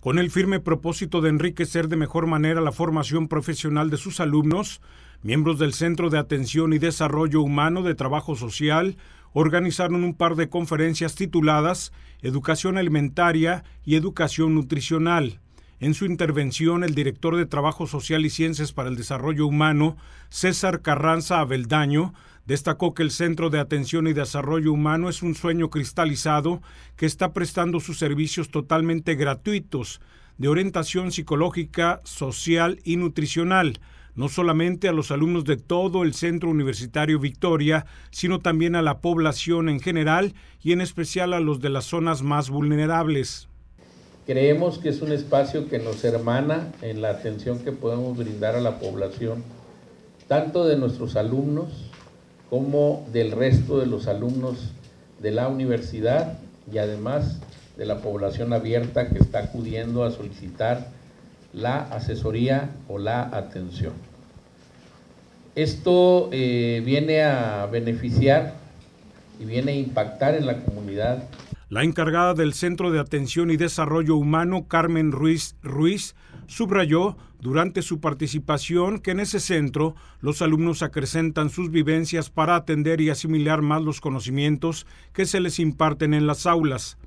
Con el firme propósito de enriquecer de mejor manera la formación profesional de sus alumnos, miembros del Centro de Atención y Desarrollo Humano de Trabajo Social organizaron un par de conferencias tituladas Educación Alimentaria y Educación Nutricional. En su intervención, el director de Trabajo Social y Ciencias para el Desarrollo Humano, César Carranza Abeldaño, Destacó que el Centro de Atención y Desarrollo Humano es un sueño cristalizado que está prestando sus servicios totalmente gratuitos de orientación psicológica, social y nutricional, no solamente a los alumnos de todo el Centro Universitario Victoria, sino también a la población en general y en especial a los de las zonas más vulnerables. Creemos que es un espacio que nos hermana en la atención que podemos brindar a la población, tanto de nuestros alumnos como del resto de los alumnos de la universidad y además de la población abierta que está acudiendo a solicitar la asesoría o la atención. Esto eh, viene a beneficiar y viene a impactar en la comunidad la encargada del Centro de Atención y Desarrollo Humano, Carmen Ruiz Ruiz, subrayó durante su participación que en ese centro los alumnos acrecentan sus vivencias para atender y asimilar más los conocimientos que se les imparten en las aulas.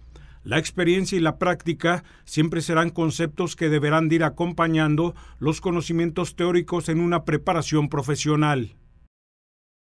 La experiencia y la práctica siempre serán conceptos que deberán ir acompañando los conocimientos teóricos en una preparación profesional.